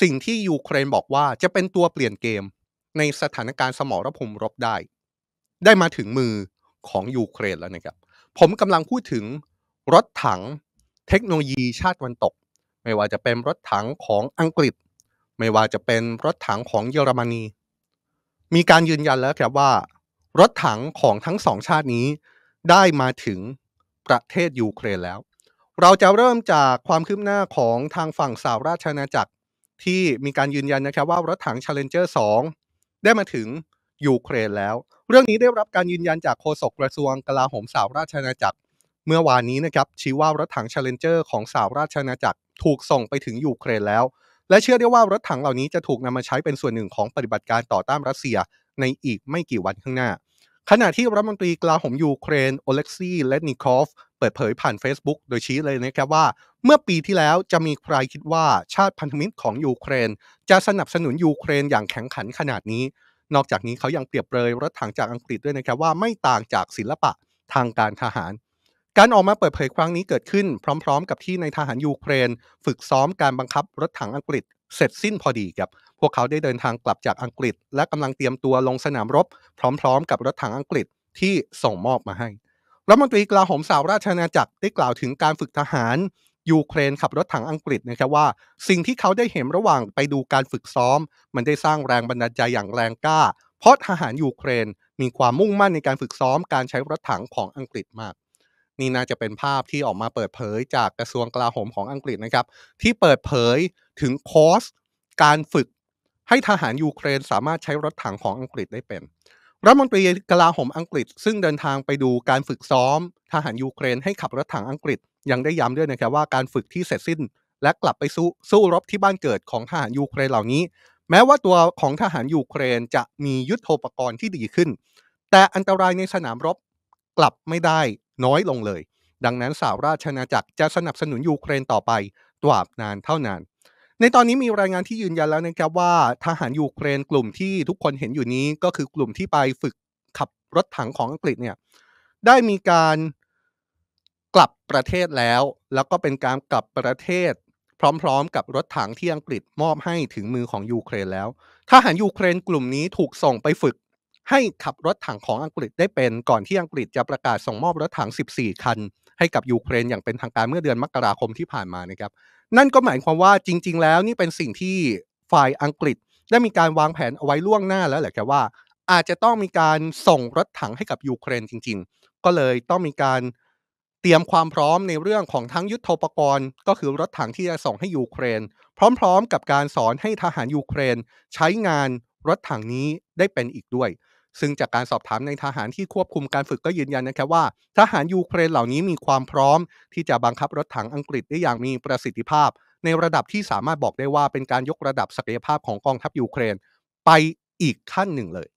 สิ่งที่ยูเครนบอกว่าจะเป็นตัวเปลี่ยนเกม ในสถานการณ์สมรภูมิรบได้ ได้มาถึงมือของยูเครนแล้วนะครับผมกำลังพูดถึงรถถังเทคโนโลยีชาติวันตก ไม่ว่าจะเป็นรถถังของอังกฤษ ไม่ว่าจะเป็นรถถังของเยอรมนีมีการยืนยันแล้วครับว่า รถถังของทั้งสองชาตินี้ได้มาถึงประเทศยูเครนแล้ว เราจะเริ่มจากความคืบหน้าของทางฝั่งสาวราชนาจักรที่มีการยืนยันนะครับว่ารถถัง Challenger 2ได้มาถึงยูเครนแล้ว เรื่องนี้ได้รับการยืนยันจากโฆษกกระทรวงกลาโหมสาวราชนาจักร เมื่อวานนี้นะครับชี้ว่ารถถัง Challenger ของสาวราชนาจักรถูกส่งไปถึงยูเครนแล้วและเชื่อได้ว่ารถถังเหล่านี้จะถูกนำมาใช้เป็นส่วนหนึ่งของปฏิบัติการต่อต้านรัสเซียในอีกไม่กี่วันข้างหน้า ขณะที่รัฐมนตรีกลาโหมยูเครนโอเล็กซีเลนิคอฟปิดเผยผ่าน Facebook โดยชี้เลยนะครับว่า เมื่อปีที่แล้วจะมีใครคิดว่าชาติพันธมิตรของยูเครน จะสนับสนุนยูเครนอย่างแข็งขันขนาดนี้ นอกจากนี้เขายังเปรียบเลยรถถังจากอังกฤษด้วยนะครับว่าไม่ต่างจากศิลปะทางการทหาร การออกมาเปิดเผยครั้งนี้เกิดขึ้นพร้อมๆกับที่ในทหารยูเครน ฝึกซ้อมการบังคับรถถังอังกฤษ เสร็จสิ้นพอดีครับพวกเขาได้เดินทางกลับจากอังกฤษ และกำลังเตรียมตัวลงสนามรบพร้อมๆ กับรถถังอังกฤษที่ส่งมอบมาให้รัฐมนตรีกลาโหมสาวราชนาจักรได้กล่าวถึงการฝึกทหารยูเครนขับรถถังอังกฤษนะครับว่าสิ่งที่เขาได้เห็นระหว่างไปดูการฝึกซ้อมมันได้สร้างแรงบันดาลใจอย่างแรงกล้า เพราะทหารยูเครนมีความมุ่งมั่นในการฝึกซ้อมการใช้รถถังของอังกฤษมาก นี่น่าจะเป็นภาพที่ออกมาเปิดเผยจากกระทรวงกลาโหมของอังกฤษนะครับที่เปิดเผยถึงคอร์สการฝึก ให้ทหารยูเครนสามารถใช้รถถังของอังกฤษได้เป็นรัฐมนตรีกลาโหมอังกฤษซึ่งเดินทางไปดูการฝึกซ้อมทหารยูเครนให้ขับรถถังอังกฤษยังได้ย้ำด้วยนะครับว่าการฝึกที่เสร็จสิ้นและกลับไปสู้สู้รบที่บ้านเกิดของทหารยูเครนเหล่านี้ แม้ว่าตัวของทหารยูเครนจะมียุทโธปกรณ์ที่ดีขึ้น แต่อันตรายในสนามรบกลับไม่ได้น้อยลงเลย ดังนั้นสาวราชอาณาจักรจะสนับสนุนยูเครนต่อไปตราบนานเท่านานในตอนนี้มีรายงานที่ยืนยันแล้วนะครับว่าทหารยูเครนกลุ่มที่ทุกคนเห็นอยู่นี้ก็คือกลุ่มที่ไปฝึกขับรถถังของอังกฤษเนี่ยได้มีการกลับประเทศแล้ว แล้วก็เป็นการกลับประเทศพร้อมๆ กับรถถังที่อังกฤษมอบให้ถึงมือของยูเครนแล้วทหารยูเครนกลุ่มนี้ถูกส่งไปฝึก ให้ขับรถถังของอังกฤษได้เป็นก่อนที่อังกฤษจะประกาศส่งมอบรถถัง 14 คัน ให้กับยูเครนอย่างเป็นทางการเมื่อเดือนมกราคมที่ผ่านมานะครับนั่นก็หมายความว่าจริง ๆ แล้วนี่เป็นสิ่งที่ฝ่ายอังกฤษได้มีการวางแผนเอาไว้ล่วงหน้าแล้วแหละแกว่า อาจจะต้องมีการส่งรถถังให้กับยูเครนจริง ๆ ก็เลยต้องมีการเตรียมความพร้อมในเรื่องของทั้งยุทธปกรณ์ ก็คือรถถังที่จะส่งให้ยูเครน พร้อม ๆ กับการสอนให้ทหารยูเครน ใช้งานรถถังนี้ได้เป็นอีกด้วยซึ่งจากการสอบถามในทหารที่ควบคุมการฝึกก็ยืนยันนะครับว่า ทหารยูเครนเหล่านี้มีความพร้อมที่จะบังคับรถถังอังกฤษได้อย่างมีประสิทธิภาพ ในระดับที่สามารถบอกได้ว่าเป็นการยกระดับศักยภาพของกองทัพยูเครนไปอีกขั้นหนึ่งเลย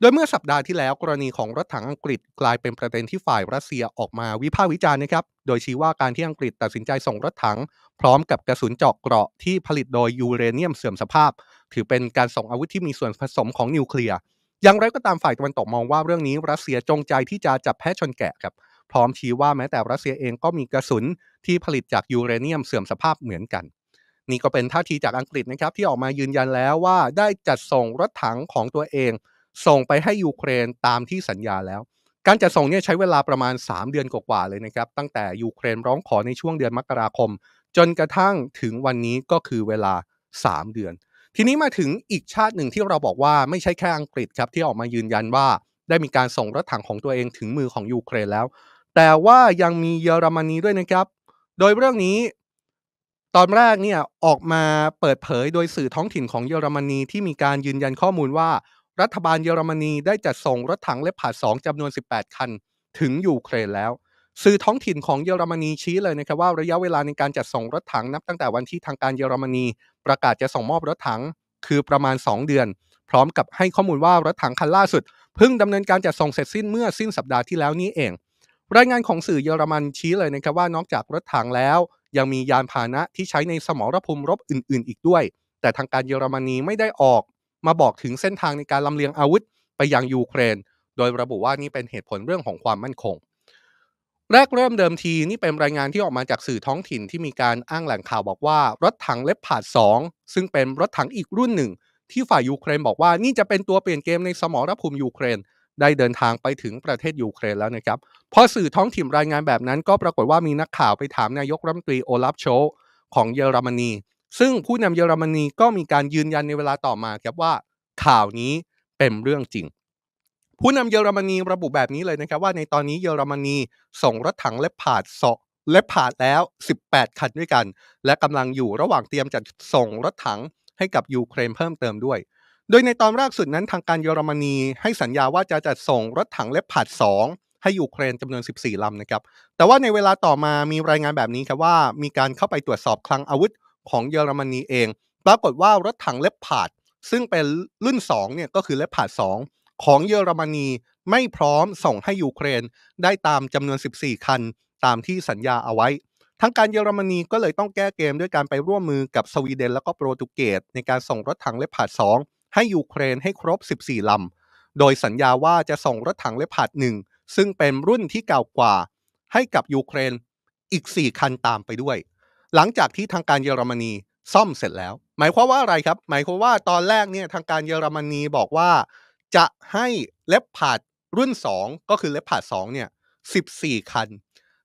โดยเมื่อสัปดาห์ที่แล้ว กรณีของรถถังอังกฤษกลายเป็นประเด็นที่ฝ่ายรัสเซียออกมาวิพากษ์วิจารณ์นะครับโดยชี้ว่าการที่อังกฤษตัดสินใจส่งรถถัง พร้อมกับกระสุนเจาะเกราะที่ผลิตโดยยูเรเนียมเสื่อมสภาพ ถือเป็นการส่งอาวุธที่มีส่วนผสมของนิวเคลียร์อย่างไรก็ตามฝ่ายตะวันตกมองว่าเรื่องนี้รัสเซียจงใจที่จะจับแพะชนแกะครับ พร้อมชี้ว่าแม้แต่รัสเซียเองก็มีกระสุนที่ผลิตจากยูเรเนียมเสื่อมสภาพเหมือนกัน นี่ก็เป็นท่าทีจากอังกฤษนะครับที่ออกมายืนยันแล้วว่าได้จัดส่งรถถังของตัวเอง ส่งไปให้ยูเครนตามที่สัญญาแล้ว การจัดส่งเนี่ยใช้เวลาประมาณ 3 เดือนกว่าๆเลยนะครับตั้งแต่ยูเครนร้องขอในช่วงเดือนมกราคม จนกระทั่งถึงวันนี้ก็คือเวลา 3 เดือนทีนี้มาถึงอีกชาติหนึ่งที่เราบอกว่าไม่ใช่แค่อังกฤษครับที่ออกมายืนยันว่าได้มีการส่งรถถังของตัวเองถึงมือของยูเครนแล้ว แต่ว่ายังมีเยอรมนีด้วยนะครับ โดยเรื่องนี้ ตอนแรกเนี่ยออกมาเปิดเผยโดยสื่อท้องถิ่นของเยอรมนีที่มีการยืนยันข้อมูลว่า รัฐบาลเยอรมนีได้จัดส่งรถถังเลปาดสองจำนวน 18 คันถึงยูเครนแล้วสื่อท้องถิ่นของเยอรมนีชี้เลยนะครับว่าระยะเวลาในการจัดส่งรถถังนับตั้งแต่วันที่ทางการเยอรมนีประกาศจะส่งมอบรถถังคือประมาณ 2 เดือน พร้อมกับให้ข้อมูลว่ารถถังคันล่าสุดเพิ่งดำเนินการจัดส่งเสร็จสิ้นเมื่อสิ้นสัปดาห์ที่แล้วนี้เอง รายงานของสื่อเยอรมันชี้เลยนะครับว่านอกจากรถถังแล้วยังมียานพาหนะที่ใช้ในสมรภูมิรบอื่นๆอีกด้วย แต่ทางการเยอรมนีไม่ได้ออก มาบอกถึงเส้นทางในการลำเลียงอาวุธไปยังยูเครน โดยระบุว่านี่เป็นเหตุผลเรื่องของความมั่นคงแรกเริ่มเดิมทีนี่เป็นรายงานที่ออกมาจากสื่อท้องถิ่นที่มีการอ้างแหล่งข่าวบอกว่ารถถังเล็บผาด2ซึ่งเป็นรถถังอีกรุ่นหนึ่งที่ฝ่ายยูเครนบอกว่านี่จะเป็นตัวเปลี่ยนเกมในสมรภูมิยูเครน ได้เดินทางไปถึงประเทศยูเครนแล้วนะครับพอสื่อท้องถิ่นรายงานแบบนั้นก็ปรากฏว่ามีนักข่าวไปถามนายกรัฐมนตรีโอลาฟโชของเยอรมนีซึ่งผู้นำเยอรมนีก็มีการยืนยันในเวลาต่อมาครับว่าข่าวนี้เป็นเรื่องจริงผู้นำเยอรมนีระบุแบบนี้เลยนะครับว่า ในตอนนี้เยอรมนีส่งรถถังและผาดเสาะและผ่าดแล้ว 18 คันด้วยกันและกำลังอยู่ระหว่างเตรียมจะส่งรถถังให้กับยูเครนเพิ่มเติมด้วย โดยในตอนแรกสุดนั้นทางการเยอรมนีให้สัญญาว่าจะจัดส่งรถถังเล็บผาด 2 ให้ยูเครนจำนวน 14ลำนะครับ แต่ว่าในเวลาต่อมามีรายงานแบบนี้ครับว่า มีการเข้าไปตรวจสอบคลังอาวุธของเยอรมนีเอง ปรากฏว่ารถถังเล็บผาดซึ่งเป็นรุ่น2เนี่ยก็คือเล็บผาด2ของเยอรมนีไม่พร้อมส่งให้ยูเครนได้ตามจำนวน 14 คัน ตามที่สัญญาเอาไว้ทั้งการเยอรมนีก็เลยต้องแก้เกมด้วยการไปร่วมมือกับสวีเดน และก็โปรตุเกสในการส่งรถถังเลพาดสองให้ยูเครนให้ครบ 14ลำโดยสัญญาว่าจะส่งรถถังเลพาดหนึ่งซึ่งเป็นรุ่นที่เก่ากว่าให้กับยูเครนอีก 4 คันตามไปด้วย หลังจากที่ทางการเยอรมนีซ่อมเสร็จแล้ว หมายความว่าอะไรครับ หมายความว่าตอนแรกเนี่ยทางการเยอรมนีบอกว่าจะให้เล็บผาดรุ่น 2 ก็คือเล็บผาด2 เนี่ย 14 คัน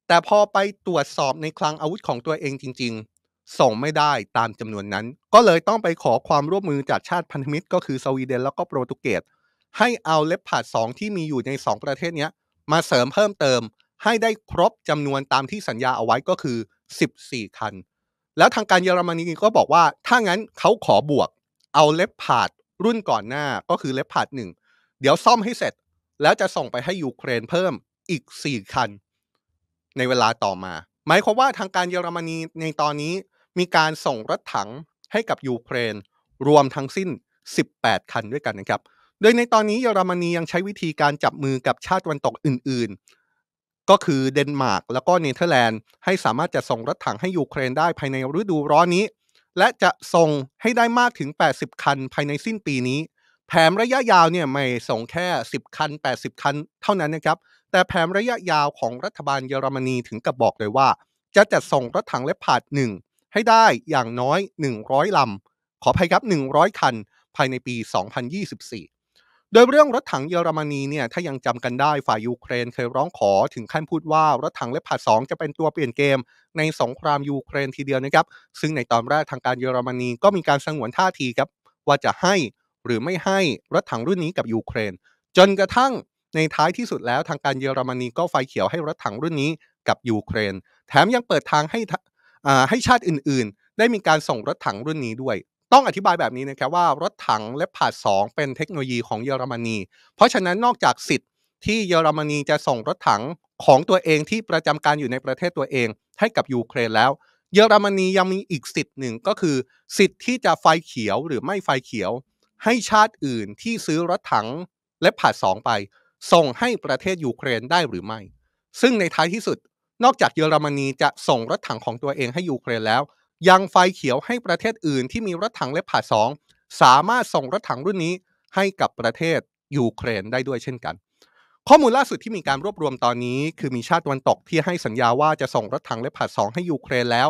แต่พอไปตรวจสอบในคลังอาวุธของตัวเองจริง ๆ ส่งไม่ได้ตามจำนวนนั้น ก็เลยต้องไปขอความร่วมมือจากชาติพันธมิตรก็คือสวีเดน แล้วก็โปรตุเกสให้เอาเล็บผาด2 ที่มีอยู่ใน 2 ประเทศนี้มาเสริมเพิ่มเติมให้ได้ครบจำนวนตามที่สัญญาเอาไว้ก็คือ 14 คัน แล้วทางการเยอรมนีก็บอกว่า ถ้างั้นเขาขอบวกเอาเล็บผาดรุ่นก่อนหน้าก็คือเลปพาดหนึ่งเดี๋ยวซ่อมให้เสร็จแล้วจะส่งไปให้ยูเครนเพิ่มอีก 4 คัน ในเวลาต่อมา หมายความว่าทางการเยอรมนีในตอนนี้มีการส่งรถถังให้กับยูเครน รวมทั้งสิ้น 18 คันด้วยกันนะครับโดยในตอนนี้เยอรมนียังใช้วิธีการจับมือกับชาติวันตกอื่นๆ ก็คือเดนมาร์กแล้วก็เนเธอร์แลนด์ ให้สามารถจะส่งรถถังให้ยูเครนได้ภายในฤดูร้อนนี้และจะส่งให้ได้มากถึง 80 คันภายในสิ้นปีนี้ แผนระยะยาวเนี่ยไม่ส่งแค่ 10 คัน 80 คันเท่านั้นนะครับ แต่แผนระยะยาวของรัฐบาลเยอรมนีถึงกับบอกเลยว่า จะจัดส่งรถถังเลปาร์ดงให้ได้อย่างน้อย 100 ลำ ขออภัยครับ 100 คันภายในปี 2024โดยเรื่องรถถังเยอรมนีเนี่ย ถ้ายังจำกันได้ฝ่ายยูเครนเคยร้องขอถึงขั้นพูดว่ารถถังเลปพาร์ดสจะเป็นตัวเปลี่ยนเกมในสงครามยูเครนทีเดียวนะครับ ซึ่งในตอนแรกทางการเยอรมนีก็มีการสงวนท่าทีครับว่าจะให้หรือไม่ให้รถถังรุ่นนี้กับยูเครน จนกระทั่งในท้ายที่สุดแล้วทางการเยอรมนีก็ไฟเขียวให้รถถังรุ่นนี้กับยูเครน แถมยังเปิดทางให้ให้ชาติอื่น ๆ ได้มีการส่งรถถังรุ่นนี้ด้วยต้องอธิบายแบบนี้นะครับว่ารถถังเลปพาร์ด2เป็นเทคโนโลยีของเยอรมนีเพราะฉะนั้นนอกจากสิทธิ์ที่เยอรมนีจะส่งรถถังของตัวเองที่ประจำการอยู่ในประเทศตัวเองให้กับยูเครนแล้ว เยอรมนียังมีอีกสิทธิ์หนึ่งก็คือสิทธิ์ที่จะไฟเขียวหรือไม่ไฟเขียว ให้ชาติอื่นที่ซื้อรถถังและผ่าสองไป ส่งให้ประเทศยูเครนได้หรือไม่ ซึ่งในท้ายที่สุด นอกจากเยอรมนีจะส่งรถถังของตัวเองให้ยูเครนแล้วยังไฟเขียวให้ประเทศอื่นที่มีรถถังเล็บผ่าสองสามารถส่งรถถังรุ่นนี้ให้กับประเทศยูเครนได้ด้วยเช่นกัน ข้อมูลล่าสุดที่มีการรวบรวมตอนนี้คือมีชาติวันตกที่ให้สัญญาว่าจะส่งรถถังเล็บผ่าสองให้ยูเครนแล้ว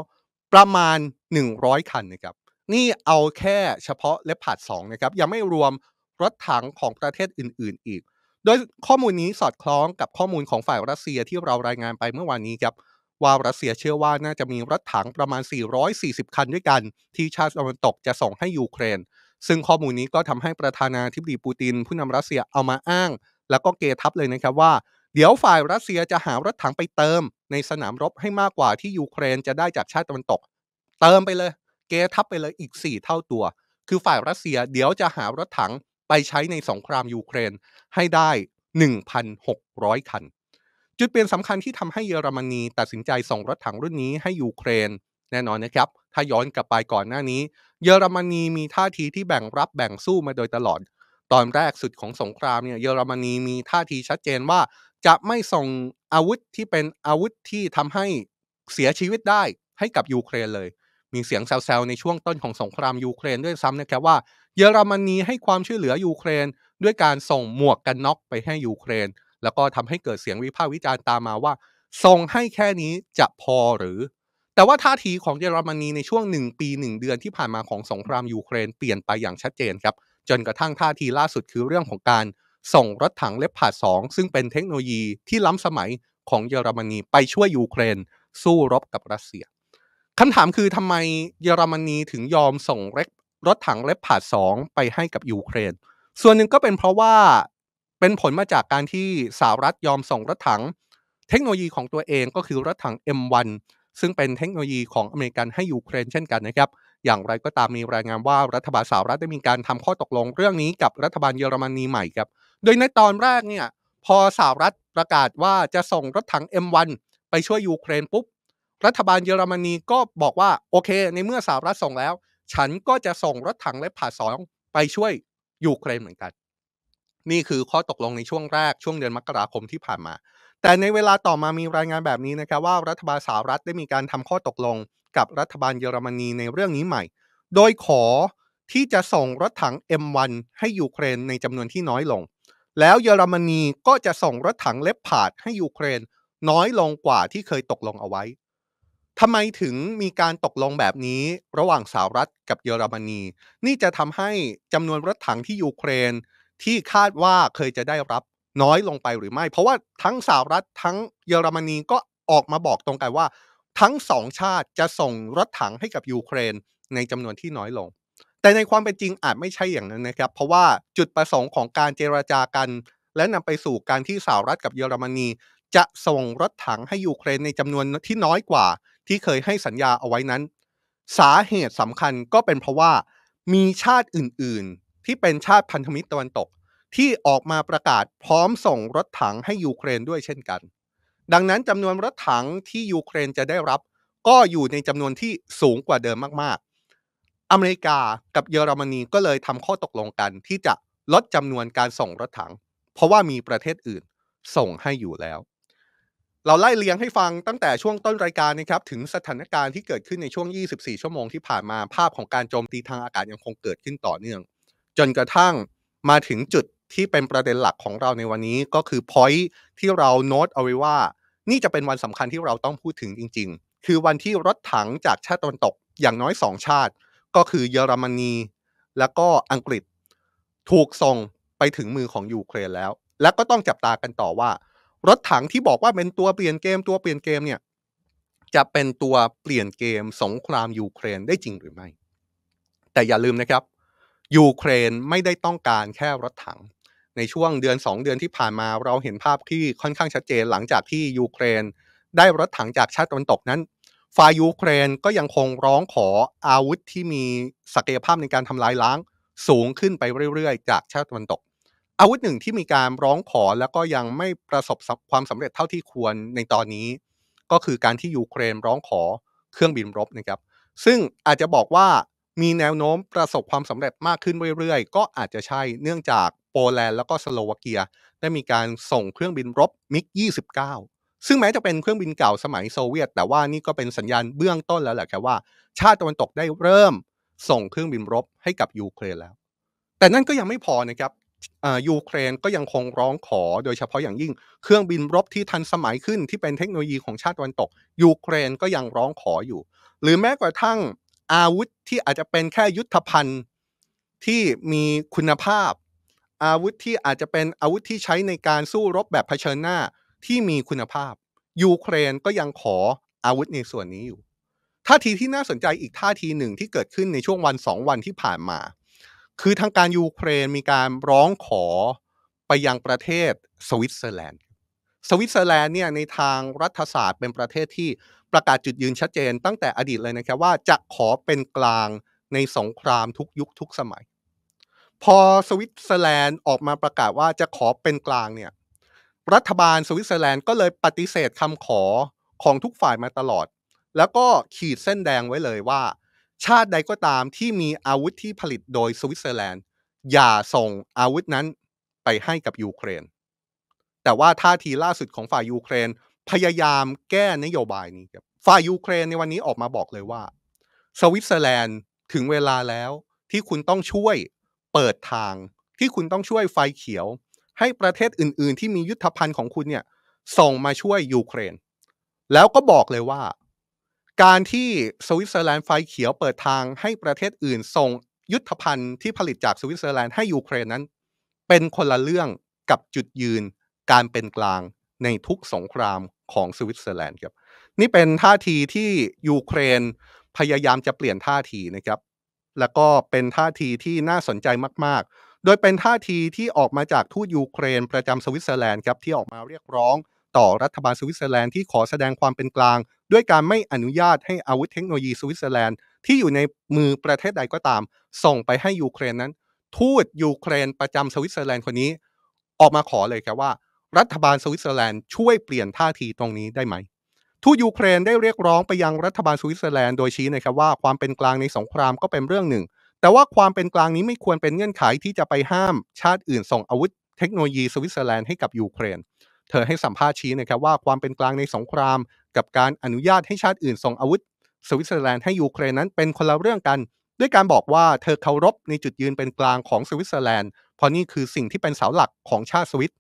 ประมาณ 100 คันนะครับนี่เอาแค่เฉพาะเล็บผ่าสองนะครับยังไม่รวมรถถังของประเทศอื่นๆอีก โดยข้อมูลนี้สอดคล้องกับข้อมูลของฝ่ายรัสเซียที่เรารายงานไปเมื่อวานนี้ครับว่ารัสเซียเชื่อว่าน่าจะมีรถถังประมาณ 440 คันด้วยกันที่ชาติตะวันตกจะส่งให้ยูเครน ซึ่งข้อมูลนี้ก็ทำให้ประธานาธิบดีปูตินผู้นำรัสเซียเอามาอ้าง แล้วก็เกทับเลยนะครับว่า เดี๋ยวฝ่ายรัสเซียจะหารถถังไปเติม ในสนามรบให้มากกว่าที่ยูเครนจะได้จากชาติตะวันตก เติมไปเลย เกทับไปเลยอีก 4 เท่าตัว คือฝ่ายรัสเซียเดี๋ยวจะหารถถังไปใช้ในสงครามยูเครนให้ได้ 1,600 คันจุดเปลี่ยนสำคัญที่ทำให้เยอรมนีตัดสินใจส่งรถถังรุ่นนี้ให้ยูเครน แน่นอนนะครับถ้าย้อนกลับไปก่อนหน้านี้เยอรมนีมีท่าทีที่แบ่งรับแบ่งสู้มาโดยตลอด ตอนแรกสุดของสงครามเนี่ยเยอรมนีมีท่าทีชัดเจนว่า จะไม่ส่งอาวุธที่เป็นอาวุธที่ทำให้เสียชีวิตได้ให้กับยูเครนเลย มีเสียงแซวๆในช่วงต้นของสงครามยูเครนด้วยซ้ำนะครับว่าเยอรมนีให้ความช่วยเหลือยูเครน ด้วยการส่งหมวกกันน็อกไปให้ยูเครนแล้วก็ทำให้เกิดเสียงวิพากษ์วิจารณ์ตามมาว่า ส่งให้แค่นี้จะพอหรือ แต่ว่าท่าทีของเยอรมนีในช่วงหนึ่งปีหนึ่งเดือนที่ผ่านมาของสงครามยูเครนเปลี่ยนไปอย่างชัดเจนครับ จนกระทั่งท่าทีล่าสุดคือเรื่องของการส่งรถถังเล็บผ่าสองซึ่งเป็นเทคโนโลยีที่ล้ำสมัยของเยอรมนี ไปช่วยยูเครน สู้รบกับรัสเซียคำถามคือทำไมเยอรมนีถึงยอมส่งรถถังเล็บผ่าสองไปให้กับยูเครน ส่วนหนึ่งก็เป็นเพราะว่าเป็นผลมาจากการที่สหรัฐยอมส่งรถถัง เทคโนโลยีของตัวเองก็คือรถถัง M1 ซึ่งเป็นเทคโนโลยีของอเมริกันให้ยูเครนเช่นกันนะครับ อย่างไรก็ตามมีรายงานว่ารัฐบาลสหรัฐได้มีการทำข้อตกลงเรื่องนี้กับรัฐบาลเยอรมนีใหม่ครับ โดยในตอนแรกเนี่ย พอสหรัฐประกาศว่าจะส่งรถถัง M1 ไปช่วยยูเครนปุ๊บ รัฐบาลเยอรมนีก็บอกว่าโอเค ในเมื่อสหรัฐส่งแล้ว ฉันก็จะส่งรถถังและผ่าสองไปช่วยยูเครนเหมือนกันนี่คือข้อตกลงในช่วงแรกช่วงเดือนมกราคมที่ผ่านมา แต่ในเวลาต่อมามีรายงานแบบนี้นะครับว่ารัฐบาลสหรัฐได้มีการทำข้อตกลง กับรัฐบาลเยอรมนีในเรื่องนี้ใหม่ โดยขอที่จะส่งรถถัง M1 ให้ยูเครนในจำนวนที่น้อยลง แล้วเยอรมนีก็จะส่งรถถังเล็บผาดให้ยูเครนน้อยลงกว่าที่เคยตกลงเอาไว้ทำไมถึงมีการตกลงแบบนี้ระหว่างสหรัฐกับเยอรมนีนี่จะทำให้จำนวนรถถังที่ยูเครนที่คาดว่าเคยจะได้รับน้อยลงไปหรือไม่ เพราะว่าทั้งสหรัฐทั้งเยอรมนีก็ออกมาบอกตรงกันว่า ทั้งสองชาติจะส่งรถถังให้กับยูเครนในจำนวนที่น้อยลง แต่ในความเป็นจริงอาจไม่ใช่อย่างนั้นนะครับ เพราะว่าจุดประสงค์ของการเจราจากัน และนำไปสู่การที่สหรัฐกับเยอรมนีจะส่งรถถังให้ยูเครนในจำนวนที่น้อยกว่า ที่เคยให้สัญญาเอาไว้นั้น สาเหตุสำคัญก็เป็นเพราะว่ามีชาติอื่นที่เป็นชาติพันธมิตรตะวันตกที่ออกมาประกาศพร้อมส่งรถถังให้ยูเครนด้วยเช่นกัน ดังนั้นจำนวนรถถังที่ยูเครนจะได้รับ ก็อยู่ในจำนวนที่สูงกว่าเดิมมาก ๆ อเมริกากับเยอรมนีก็เลยทำข้อตกลงกัน ที่จะลดจำนวนการส่งรถถัง เพราะว่ามีประเทศอื่นส่งให้อยู่แล้ว เราไล่เลียงให้ฟังตั้งแต่ช่วงต้นรายการนะครับถึงสถานการณ์ที่เกิดขึ้นในช่วง 24 ชั่วโมงที่ผ่านมาภาพของการโจมตีทางอากาศยังคงเกิดขึ้นต่อเนื่องจนกระทั่งมาถึงจุดที่เป็นประเด็นหลักของเราในวันนี้ก็คือพอยท์ที่เราโน้ตเอาไว้ว่านี่จะเป็นวันสำคัญที่เราต้องพูดถึงจริงๆ คือวันที่รถถังจากชาติตะวันตกอย่างน้อยสองชาติ ก็คือเยอรมนีและก็อังกฤษ ถูกส่งไปถึงมือของยูเครนแล้ว และก็ต้องจับตากันต่อว่า รถถังที่บอกว่าเป็นตัวเปลี่ยนเกม ตัวเปลี่ยนเกมเนี่ยจะเป็นตัวเปลี่ยนเกมสงครามยูเครนได้จริงหรือไม่ แต่อย่าลืมนะครับยูเครนไม่ได้ต้องการแค่รถถัง ในช่วงเดือน 2 เดือนที่ผ่านมาเราเห็นภาพที่ค่อนข้างชัดเจน หลังจากที่ยูเครน ได้รถถังจากชาติตะวันตกนั้นฝ่ายยูเครนก็ยังคงร้องขออาวุธที่มีศักยภาพในการทำลายล้าง สูงขึ้นไปเรื่อยๆ จากชาติตะวันตก อาวุธหนึ่งที่มีการร้องขอแล้วก็ยังไม่ประสบความสำเร็จเท่าที่ควรในตอนนี้ ก็คือการที่ยูเครนร้องขอเครื่องบินรบนะครับ ซึ่งอาจจะบอกว่ามีแนวโน้มประสบความสำเร็จมากขึ้นเรื่อยๆ ก็อาจจะใช่ เนื่องจากโปแลนด์แล้วก็สโลวาเกีย ได้มีการส่งเครื่องบินรบมิก29ซึ่งแม้จะเป็นเครื่องบินเก่าสมัยโซเวียต แต่ว่านี่ก็เป็นสัญญาณเบื้องต้นแล้วแหละครับว่าชาติตะวันตกได้เริ่มส่งเครื่องบินรบให้กับยูเครนแล้ว แต่นั่นก็ยังไม่พอนะครับยูเครนก็ยังคงร้องขอ โดยเฉพาะอย่างยิ่ง เครื่องบินรบที่ทันสมัยขึ้นที่เป็นเทคโนโลยีของชาติตะวันตก ยูเครนก็ยังร้องขออยู่ หรือแม้กระทั่งอาวุธที่อาจจะเป็นแค่ยุทธภัณฑ์ที่มีคุณภาพ อาวุธที่อาจจะเป็นอาวุธที่ใช้ในการสู้รบแบบเผชิญหน้า ที่มีคุณภาพ ยูเครนก็ยังขออาวุธในส่วนนี้อยู่ ท่าทีที่น่าสนใจอีกท่าทีหนึ่งที่เกิดขึ้นในช่วงวันสองวันที่ผ่านมา คือทางการยูเครนมีการร้องขอไปยังประเทศสวิตเซอร์แลนด์ สวิตเซอร์แลนด์เนี่ยในทางรัฐศาสตร์เป็นประเทศที่ประกาศจุดยืนชัดเจนตั้งแต่อดีตเลยนะครับว่าจะขอเป็นกลางในสงครามทุกยุคทุกสมัย พอสวิตเซอร์แลนด์ออกมาประกาศว่าจะขอเป็นกลางเนี่ยรัฐบาลสวิตเซอร์แลนด์ก็เลยปฏิเสธคำขอของทุกฝ่ายมาตลอด แล้วก็ขีดเส้นแดงไว้เลยว่า ชาติใดก็ตามที่มีอาวุธที่ผลิตโดยสวิตเซอร์แลนด์ อย่าส่งอาวุธนั้นไปให้กับยูเครน แต่ว่าท่าทีล่าสุดของฝ่ายยูเครนพยายามแก้นโยบายนี้ครับฝ่ายยูเครนในวันนี้ออกมาบอกเลยว่าสวิตเซอร์แลนด์ถึงเวลาแล้วที่คุณต้องช่วยเปิดทางที่คุณต้องช่วยไฟเขียวให้ประเทศอื่น ๆ ที่มียุทธภัณฑ์ของคุณเนี่ยส่งมาช่วยยูเครน แล้วก็บอกเลยว่า การที่สวิตเซอร์แลนด์ไฟเขียวเปิดทางให้ประเทศอื่นส่งยุทธภัณฑ์ที่ผลิตจากสวิตเซอร์แลนด์ให้ยูเครนนั้น เป็นคนละเรื่องกับจุดยืนการเป็นกลางในทุกสงครามของสวิตเซอร์แลนด์ครับนี่เป็นท่าทีที่ยูเครนพยายามจะเปลี่ยนท่าทีนะครับแล้วก็เป็นท่าทีที่น่าสนใจมากๆ โดยเป็นท่าทีที่ออกมาจากทูตยูเครนประจำสวิตเซอร์แลนด์ครับที่ออกมาเรียกร้อง ต่อรัฐบาลสวิตเซอร์แลนด์ที่ขอแสดงความเป็นกลาง ด้วยการไม่อนุญาตให้อาวุธเทคโนโลยีสวิตเซอร์แลนด์ที่อยู่ในมือประเทศใดก็ตาม ส่งไปให้ยูเครนนั้น ทูตยูเครนประจำสวิตเซอร์แลนด์คนนี้ ออกมาขอเลยครับว่ารัฐบาลสวิตเซอร์แลนด์ช่วยเปลี่ยนท่าทีตรงนี้ได้ไหม ทูตยูเครนได้เรียกร้องไปยังรัฐบาลสวิตเซอร์แลนด์โดยชี้นะครับว่าความเป็นกลางในสงครามก็เป็นเรื่องหนึ่ง แต่ว่าความเป็นกลางนี้ไม่ควรเป็นเงื่อนไขที่จะไปห้ามชาติอื่นส่งอาวุธเทคโนโลยีสวิตเซอร์แลนด์ให้กับยูเครน เธอให้สัมภาษณ์ชี้นะครับว่าความเป็นกลางในสงคราม กับการอนุญาตให้ชาติอื่นส่งอาวุธ สวิตเซอร์แลนด์ให้ยูเครนนั้นเป็นคนละเรื่องกัน ด้วยการบอกว่าเธอเคารพในจุดยืนเป็นกลางของสวิตเซอร์แลนด์ เพราะนี่คือสิ่งที่เป็นเสาหลักของชาติสวิต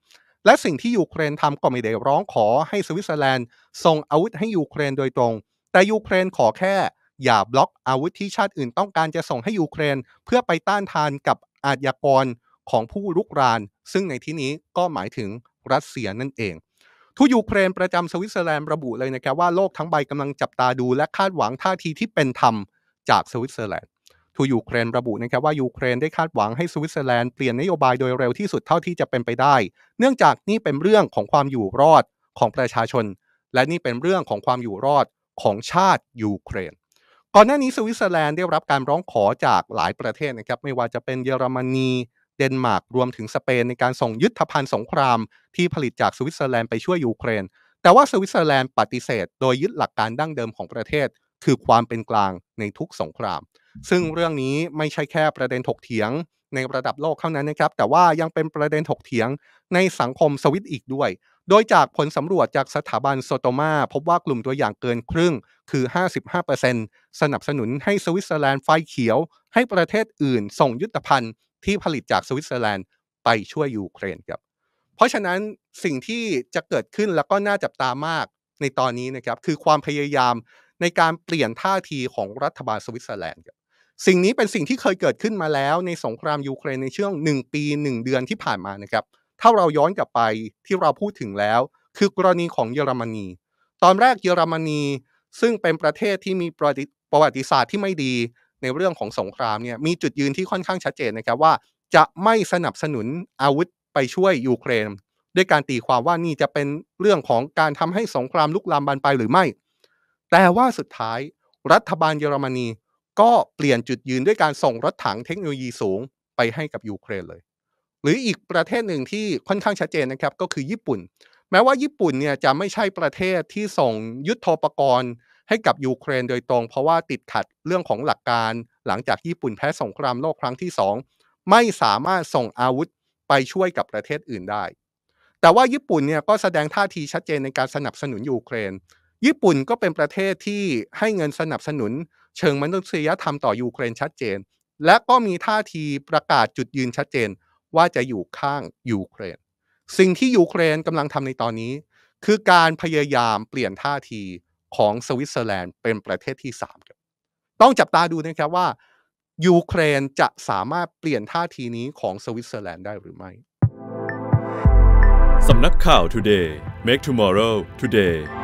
และสิ่งที่ยูเครนทำก็ไม่ได้ร้องขอให้สวิตเซอร์แลนด์ส่งอาวุธให้ยูเครนโดยตรง แต่ยูเครนขอแค่อย่าบล็อกอาวุธที่ชาติอื่น ต้องการจะส่งให้ยูเครน เพื่อไปต้านทานกับอาญากรของผู้ลุกราน ซึ่งในที่นี้ก็หมายถึงรัสเซียนั่นเองทูตยูเครนประจำสวิตเซอร์แลนด์ระบุเลยนะครับว่าโลกทั้งใบกำลังจับตาดู และคาดหวังท่าทีที่เป็นธรรมจากสวิตเซอร์แลนด์ทูยูเครนระบุนะครับว่ายูเครนได้คาดหวังให้สวิตเซอร์แลนด์เปลี่ยนนโยบายโดยเร็วที่สุดเท่าที่จะเป็นไปได้ เนื่องจากนี่เป็นเรื่องของความอยู่รอดของประชาชน และนี่เป็นเรื่องของความอยู่รอดของชาติยูเครนก่อนหน้านี้สวิตเซอร์แลนด์ได้รับการร้องขอจากหลายประเทศนะครับไม่ว่าจะเป็นเยอรมนีเดนมาร์กรวมถึงสเปนในการส่งยุทธภัณฑ์สงคราม ที่ผลิตจากสวิตเซอร์แลนด์ไปช่วยยูเครน แต่ว่าสวิตเซอร์แลนด์ปฏิเสธ โดยยึดหลักการดั้งเดิมของประเทศคือความเป็นกลางในทุกสงครามซึ่งเรื่องนี้ไม่ใช่แค่ประเด็นถกเถียงในระดับโลกเท่านั้นนะครับแต่ว่ายังเป็นประเด็นถกเถียงในสังคมสวิตอีกด้วย โดยจากผลสำรวจจากสถาบันโซโตมา พบว่ากลุ่มตัวอย่างเกินครึ่งคือ 55%สนับสนุนให้สวิตเซอร์แลนด์ไฟเขียว ให้ประเทศอื่นส่งยุทธภัณฑ์ที่ผลิตจากสวิตเซอร์แลนด์ไปช่วยยูเครนครับเพราะฉะนั้นสิ่งที่จะเกิดขึ้นแล้วก็น่าจับตามากในตอนนี้นะครับคือความพยายามในการเปลี่ยนท่าทีของรัฐบาลสวิตเซอร์แลนด์ครับสิ่งนี้เป็นสิ่งที่เคยเกิดขึ้นมาแล้วในสงครามยูเครนในช่วง1ปี1เดือนที่ผ่านมานะครับถ้าเราย้อนกลับไปที่เราพูดถึงแล้ว คือกรณีของเยอรมนีตอนแรกเยอรมนีซึ่งเป็นประเทศที่มีประวัติศาสตร์ที่ไม่ดีในเรื่องของสงครามเนี่ยมีจุดยืนที่ค่อนข้างชัดเจนนะครับว่า จะไม่สนับสนุนอาวุธไปช่วยยูเครนด้วยการตีความว่านี่จะเป็นเรื่องของการทำให้สงครามลุกลามบานไปหรือไม่ แต่ว่าสุดท้ายรัฐบาลเยอรมนีก็เปลี่ยนจุดยืนด้วยการส่งรถถังเทคโนโลยีสูงไปให้กับยูเครนเลย หรืออีกประเทศหนึ่งที่ค่อนข้างชัดเจนนะครับก็คือญี่ปุ่น แม้ว่าญี่ปุ่นเนี่ยจะไม่ใช่ประเทศที่ส่งยุทธปกรณ์ให้กับยูเครนโดยตรงเพราะว่าติดขัดเรื่องของหลักการ หลังจากญี่ปุ่นแพ้สงครามโลกครั้งที่ 2 ไม่สามารถส่งอาวุธไปช่วยกับประเทศอื่นได้ แต่ว่าญี่ปุ่นเนี่ยก็แสดงท่าทีชัดเจนในการสนับสนุนยูเครน ญี่ปุ่นก็เป็นประเทศที่ให้เงินสนับสนุนเชิงมนุษยธรรมต่อยูเครนชัดเจน และก็มีท่าทีประกาศจุดยืนชัดเจนว่าจะอยู่ข้างยูเครน สิ่งที่ยูเครนกำลังทำในตอนนี้ คือการพยายามเปลี่ยนท่าทีของสวิตเซอร์แลนด์เป็นประเทศที่3ครับต้องจับตาดูนะครับว่ายูเครนจะสามารถเปลี่ยนท่าทีนี้ของสวิตเซอร์แลนด์ได้หรือไม่สำนักข่าว Today make tomorrow today